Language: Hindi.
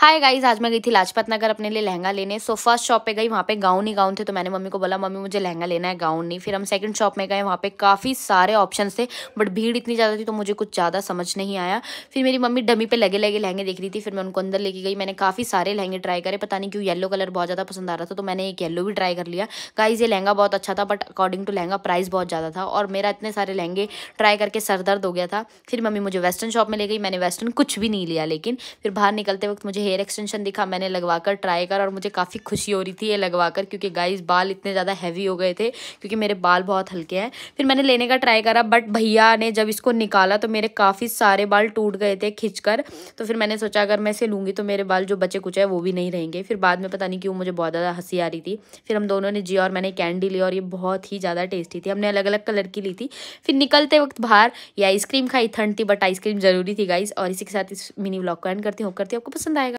हाय गाइज आज मैं गई थी लाजपत नगर अपने लिए लहंगा लेने सो फर्स्ट शॉप पे गई वहाँ पे गाउन ही गाउन थे तो मैंने मम्मी को बोला मम्मी मुझे लहंगा लेना है गाउन नहीं फिर हम सेकंड शॉप में गए वहाँ पे काफ़ी सारे ऑप्शन थे बट भीड़ इतनी ज़्यादा थी तो मुझे कुछ ज़्यादा समझ नहीं आया फिर मेरी मम्मी डमी पे लगे लगे लहंगे देख रही थी फिर मैं उनको अंदर लेके गई मैंने काफ़ी सारे लहंगे ट्राई करे पता नहीं क्यों येलो कलर बहुत ज़्यादा पसंद आ रहा था तो मैंने एक येलो भी ट्राई कर लिया गाइज ये लहंगा बहुत अच्छा था but according to lehenga price बहुत ज़्यादा था और मेरा इतने सारे लहंगे ट्राई करके सर दर्द हो गया था फिर मम्मी मुझे वेस्टर्न शॉप में ले गई मैंने वेस्टर्न कुछ भी नहीं लिया लेकिन फिर बाहर निकलते वक्त मुझे हेयर एक्सटेंशन दिखा मैंने लगवा कर ट्राई करा और मुझे काफ़ी खुशी हो रही थी ये लगवा कर क्योंकि गाइस बाल इतने ज़्यादा हैवी हो गए थे क्योंकि मेरे बाल बहुत हल्के हैं फिर मैंने लेने का ट्राई करा बट भैया ने जब इसको निकाला तो मेरे काफ़ी सारे बाल टूट गए थे खिंचकर तो फिर मैंने सोचा अगर मैं इसे लूँगी तो मेरे बाल जो बचे कुछ है वो भी नहीं रहेंगे फिर बाद में पता नहीं क्यों मुझे बहुत ज़्यादा हंसी आ रही थी फिर हम दोनों ने जिया और मैंने कैंडी ली और ये बहुत ही ज़्यादा टेस्टी थी हमने अलग अलग कलर की ली थी फिर निकलते वक्त बाहर ये आइसक्रीम खाई ठंड थी बट आइसक्रीम ज़रूरी थी गाइस और इसी के साथ इस मिनी ब्लॉग को एंड करती हूँ करती हूँ आपको पसंद आएगा